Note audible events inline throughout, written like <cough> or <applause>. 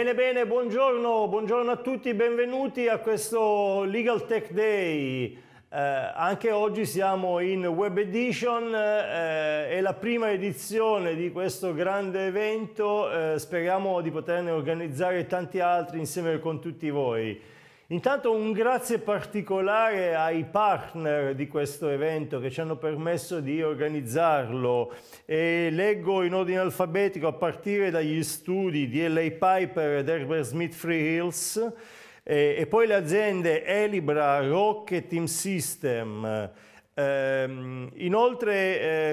Bene, bene, buongiorno, buongiorno a tutti, benvenuti a questo Legal Tech Day. Eh, anche oggi siamo in Web Edition, eh, è la prima edizione di questo grande evento, eh, speriamo di poterne organizzare tanti altri insieme con tutti voi. Intanto un grazie particolare ai partner di questo evento che ci hanno permesso di organizzarlo e leggo in ordine alfabetico a partire dagli studi di LA Piper ed Herbert Smith Free Hills e, eh, e poi le aziende Elibra, Rock e Team System, Ehm, inoltre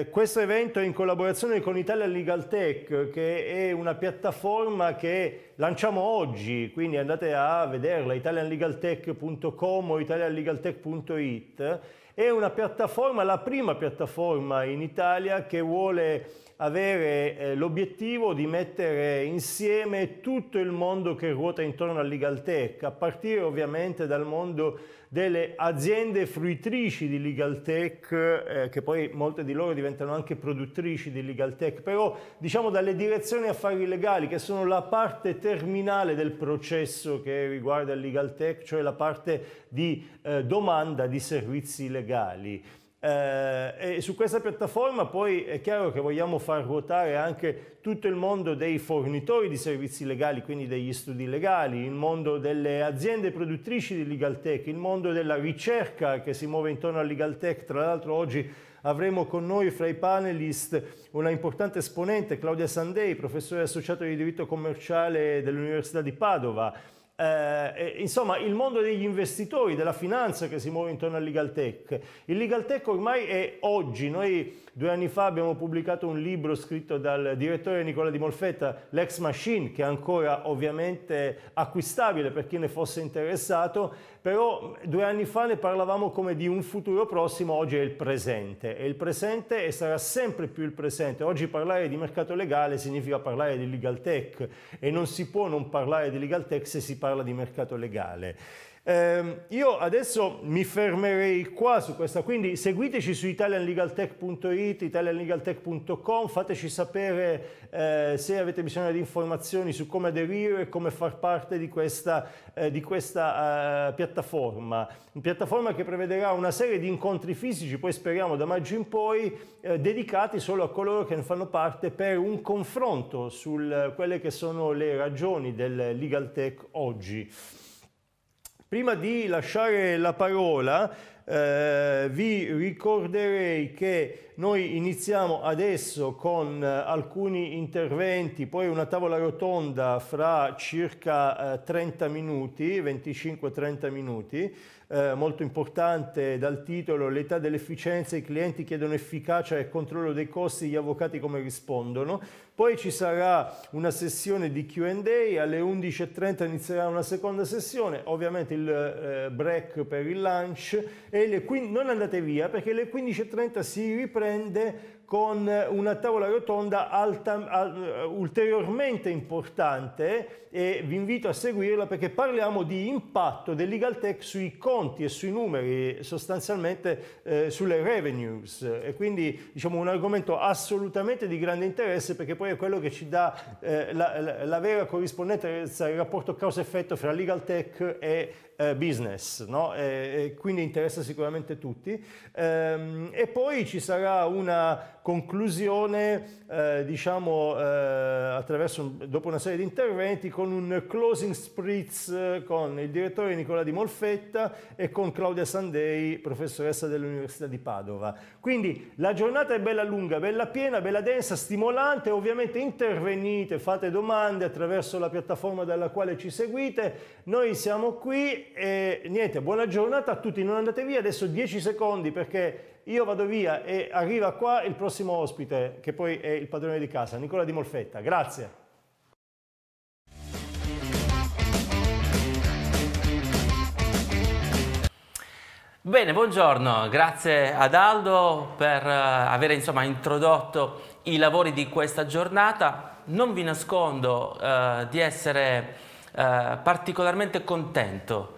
eh, questo evento è in collaborazione con Italia Legal Tech che è una piattaforma che lanciamo oggi, quindi andate a vederla italianlegaltech.com o italianlegaltech.it. È una piattaforma, la prima piattaforma in Italia che vuole avere eh, l'obiettivo di mettere insieme tutto il mondo che ruota intorno al Legal Tech, a partire ovviamente dal mondo delle aziende fruitrici di Legal Tech, eh, che poi molte di loro diventano anche produttrici di Legal Tech, però diciamo dalle direzioni affari legali, che sono la parte terminale del processo che riguarda il Legal Tech, cioè la parte di eh, domanda di servizi legali. Eh, e su questa piattaforma poi è chiaro che vogliamo far ruotare anche tutto il mondo dei fornitori di servizi legali, quindi degli studi legali, il mondo delle aziende produttrici di legal tech, il mondo della ricerca che si muove intorno al legal tech. Tra l'altro oggi avremo con noi fra i panelist una importante esponente, Claudia Sandei, professore associato di diritto commerciale dell'Università di Padova eh, eh, insomma, il mondo degli investitori, della finanza che si muove intorno al legal tech. Il legal tech ormai è oggi. Noi due anni fa abbiamo pubblicato un libro scritto dal direttore Nicola Di Molfetta, L'ex Machine, che è ancora ovviamente acquistabile per chi ne fosse interessato, però due anni fa ne parlavamo come di un futuro prossimo, oggi è il presente. È il presente e sarà sempre più il presente. Oggi parlare di mercato legale significa parlare di legal tech e non si può non parlare di legal tech se si parla parla di mercato legale eh, io adesso mi fermerei qua su questa, quindi seguiteci su italianlegaltech.it, italianlegaltech.com, fateci sapere eh, se avete bisogno di informazioni su come aderire e come far parte di questa, eh, di questa eh, piattaforma. Una piattaforma che prevederà una serie di incontri fisici, poi speriamo da maggio in poi, eh, dedicati solo a coloro che ne fanno parte per un confronto su quelle che sono le ragioni del legal tech oggi. Prima di lasciare la parola eh, vi ricorderei che noi iniziamo adesso con eh, alcuni interventi, poi una tavola rotonda fra circa eh, 30 minuti, 25-30 minuti eh, molto importante dal titolo L'età dell'efficienza, i clienti chiedono efficacia e controllo dei costi, gli avvocati come rispondono. Poi ci sarà una sessione di Q&A, alle 11.30 inizierà una seconda sessione, ovviamente il eh, break per il lunch e non andate via perché alle 15.30 si riprende con una tavola rotonda alta, eh, ulteriormente importante e vi invito a seguirla perché parliamo di impatto del legal tech sui conti e sui numeri, sostanzialmente eh, sulle revenues e quindi diciamo un argomento assolutamente di grande interesse perché poi è quello che ci dà eh, la, la, la vera corrispondenza, il rapporto causa-effetto fra legal tech e eh, business, no? e, e quindi interessa sicuramente tutti. Ehm, e poi ci sarà una conclusione, eh, diciamo, eh, attraverso, dopo una serie di interventi, con un closing spritz eh, con il direttore Nicola Di Molfetta e con Claudia Sandei, professoressa dell'Università di Padova. Quindi la giornata è bella lunga, bella piena, bella densa, stimolante, ovviamente intervenite, fate domande attraverso la piattaforma dalla quale ci seguite. Noi siamo qui e niente, buona giornata a tutti, non andate via, adesso 10 secondi perché io vado via e arriva qua il prossimo ospite che poi è il padrone di casa, Nicola Di Molfetta, grazie. Bene, buongiorno, grazie ad Aldo per eh, aver insomma, introdotto i lavori di questa giornata. Non vi nascondo eh, di essere eh, particolarmente contento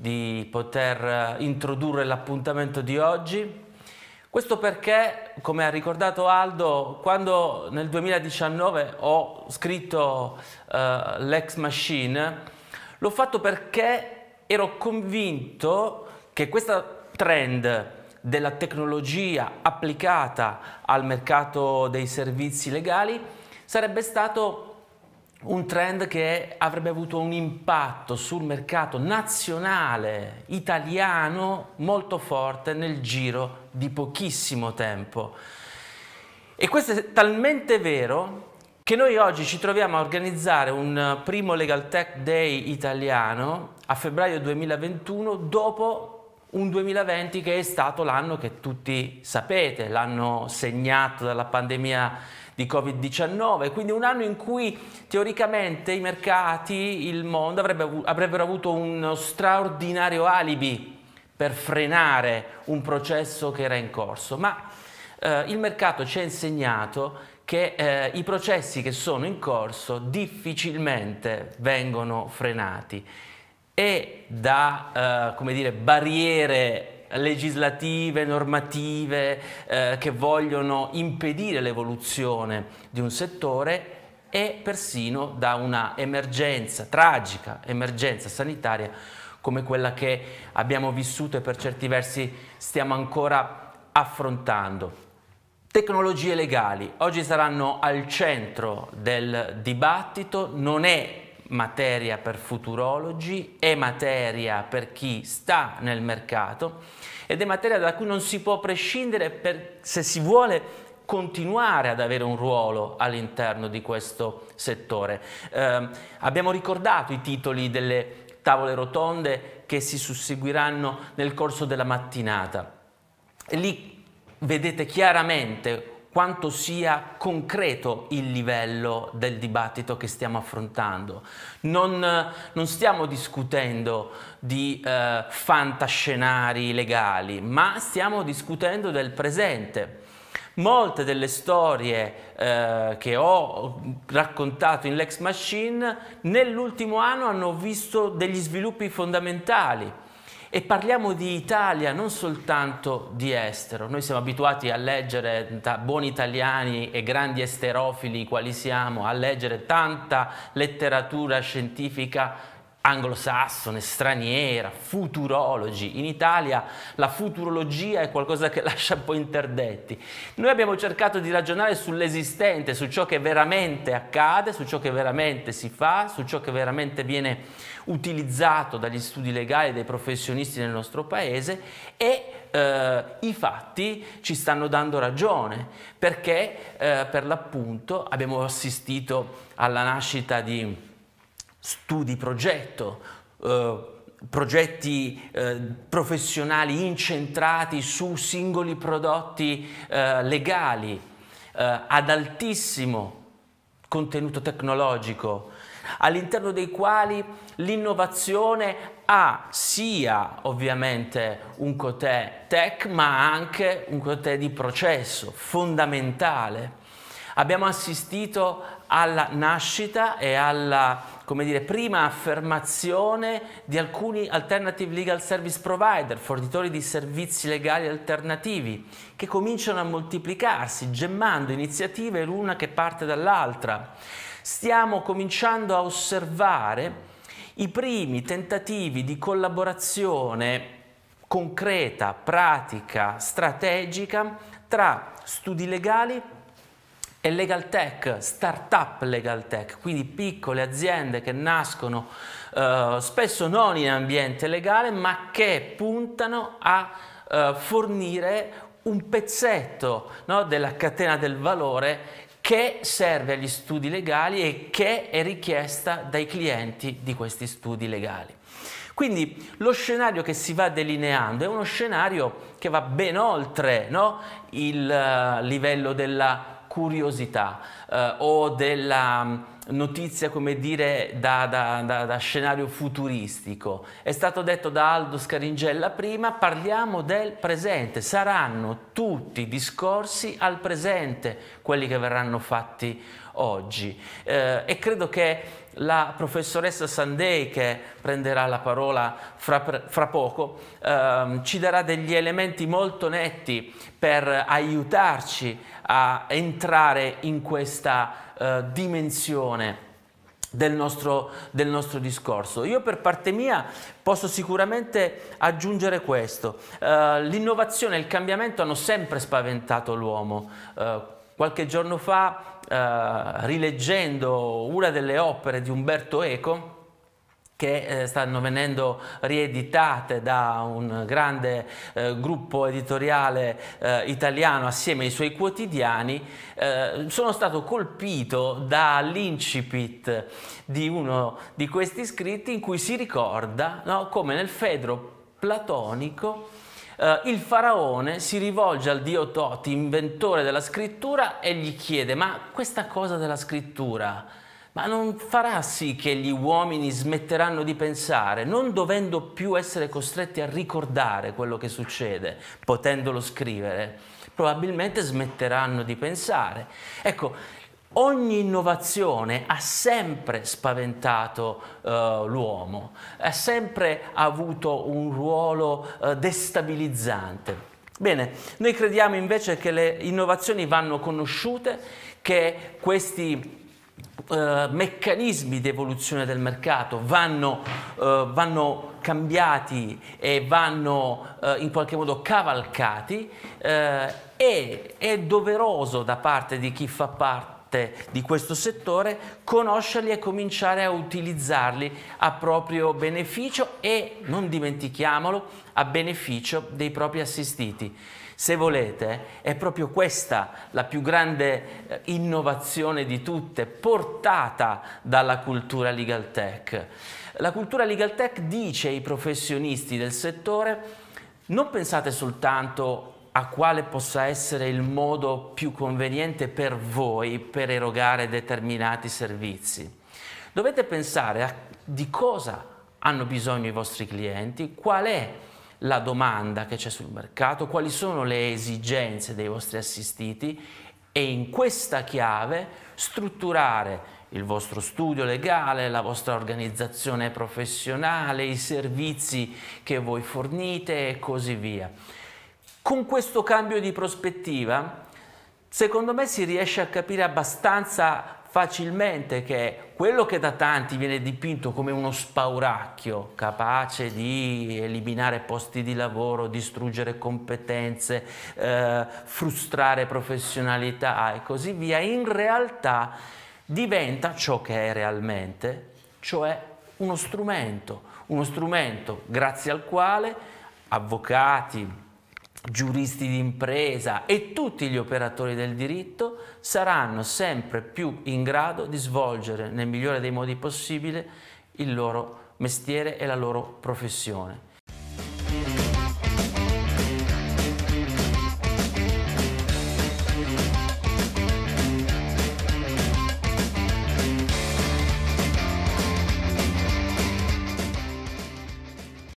di poter eh, introdurre l'appuntamento di oggi. Questo perché, come ha ricordato Aldo, quando nel 2019 ho scritto uh, l'ex machine, l'ho fatto perché ero convinto che questo trend della tecnologia applicata al mercato dei servizi legali sarebbe stato un trend che avrebbe avuto un impatto sul mercato nazionale italiano molto forte nel giro di pochissimo tempo. E questo è talmente vero che noi oggi ci troviamo a organizzare un primo Legal Tech Day italiano a febbraio 2021 dopo un 2020 che è stato l'anno che tutti sapete, l'anno segnato dalla pandemia di Covid-19, quindi un anno in cui teoricamente i mercati, il mondo avrebbe, avrebbero avuto uno straordinario alibi per frenare un processo che era in corso, ma eh, il mercato ci ha insegnato che eh, i processi che sono in corso difficilmente vengono frenati e da eh, dire, barriere legislative, normative eh, che vogliono impedire l'evoluzione di un settore e persino da una emergenza, tragica emergenza sanitaria come quella che abbiamo vissuto e per certi versi stiamo ancora affrontando. Tecnologie legali oggi saranno al centro del dibattito, non è materia per futurologi, è materia per chi sta nel mercato ed è materia da cui non si può prescindere per, se si vuole continuare ad avere un ruolo all'interno di questo settore. Eh, abbiamo ricordato i titoli delle tavole rotonde che si susseguiranno nel corso della mattinata. Lì vedete chiaramente quanto sia concreto il livello del dibattito che stiamo affrontando. Non, non stiamo discutendo di eh, fantascenari legali, ma stiamo discutendo del presente. Molte delle storie eh, che ho raccontato in Lex Machine nell'ultimo anno hanno visto degli sviluppi fondamentali e parliamo di Italia, non soltanto di estero. Noi siamo abituati a leggere da buoni italiani e grandi esterofili quali siamo, a leggere tanta letteratura scientifica anglosassone, straniera, futurologi. In Italia la futurologia è qualcosa che <laughs> lascia un po' interdetti. Noi abbiamo cercato di ragionare sull'esistente, su ciò che veramente accade, su ciò che veramente si fa, su ciò che veramente viene utilizzato dagli studi legali e dai professionisti nel nostro paese e eh, i fatti ci stanno dando ragione perché eh, per l'appunto abbiamo assistito alla nascita di studi progetto, eh, progetti eh, professionali incentrati su singoli prodotti eh, legali eh, ad altissimo contenuto tecnologico all'interno dei quali l'innovazione ha sia ovviamente un cotè tech ma anche un cotè di processo fondamentale. Abbiamo assistito alla nascita e alla come dire, prima affermazione di alcuni alternative legal service provider, fornitori di servizi legali alternativi, che cominciano a moltiplicarsi, gemmando iniziative l'una che parte dall'altra stiamo cominciando a osservare i primi tentativi di collaborazione concreta, pratica, strategica tra studi legali e legal tech, start-up legal tech, quindi piccole aziende che nascono eh, spesso non in ambiente legale ma che puntano a eh, fornire un pezzetto no, della catena del valore che serve agli studi legali e che è richiesta dai clienti di questi studi legali. Quindi lo scenario che si va delineando è uno scenario che va ben oltre no? il uh, livello della curiosità uh, o della mm, notizia, come dire, da, da, da, da scenario futuristico. È stato detto da Aldo Scaringella prima, parliamo del presente. Saranno tutti discorsi al presente quelli che verranno fatti oggi. Eh, e credo che la professoressa Sandei, che prenderà la parola fra, fra poco, ehm, ci darà degli elementi molto netti per aiutarci a entrare in questa eh, dimensione. Del nostro, del nostro, discorso. Io per parte mia posso sicuramente aggiungere questo. Eh, l'innovazione e il cambiamento hanno sempre spaventato l'uomo. Eh, Qualche giorno fa, eh, rileggendo una delle opere di Umberto Eco, che eh, stanno venendo rieditate da un grande eh, gruppo editoriale eh, italiano assieme ai suoi quotidiani, eh, sono stato colpito dall'incipit di uno di questi scritti in cui si ricorda no, come nel Fedro platonico eh, il faraone si rivolge al dio Toti, inventore della scrittura, e gli chiede ma questa cosa della scrittura, ma non farà sì che gli uomini smetteranno di pensare, non dovendo più essere costretti a ricordare quello che succede, potendolo scrivere? Probabilmente smetteranno di pensare. Ecco, ogni innovazione ha sempre spaventato eh, l'uomo, ha sempre avuto un ruolo eh, destabilizzante. Bene, noi crediamo invece che le innovazioni vanno conosciute, che questi eh, meccanismi di evoluzione del mercato vanno, eh, vanno cambiati e vanno eh, in qualche modo cavalcati eh, e è doveroso da parte di chi fa parte parte di questo settore, conoscerli e cominciare a utilizzarli a proprio beneficio e, non dimentichiamolo, a beneficio dei propri assistiti. Se volete, è proprio questa la più grande eh, innovazione di tutte, portata dalla cultura legal tech. La cultura legal tech dice ai professionisti del settore non pensate soltanto a quale possa essere il modo più conveniente per voi per erogare determinati servizi. Dovete pensare a di cosa hanno bisogno i vostri clienti, qual è la domanda che c'è sul mercato, quali sono le esigenze dei vostri assistiti e in questa chiave strutturare il vostro studio legale, la vostra organizzazione professionale, i servizi che voi fornite e così via. Con questo cambio di prospettiva, secondo me si riesce a capire abbastanza facilmente che quello che da tanti viene dipinto come uno spauracchio capace di eliminare posti di lavoro, distruggere competenze, eh, frustrare professionalità e così via, in realtà diventa ciò che è realmente, cioè uno strumento, uno strumento grazie al quale avvocati, giuristi d'impresa e tutti gli operatori del diritto saranno sempre più in grado di svolgere nel migliore dei modi possibile il loro mestiere e la loro professione.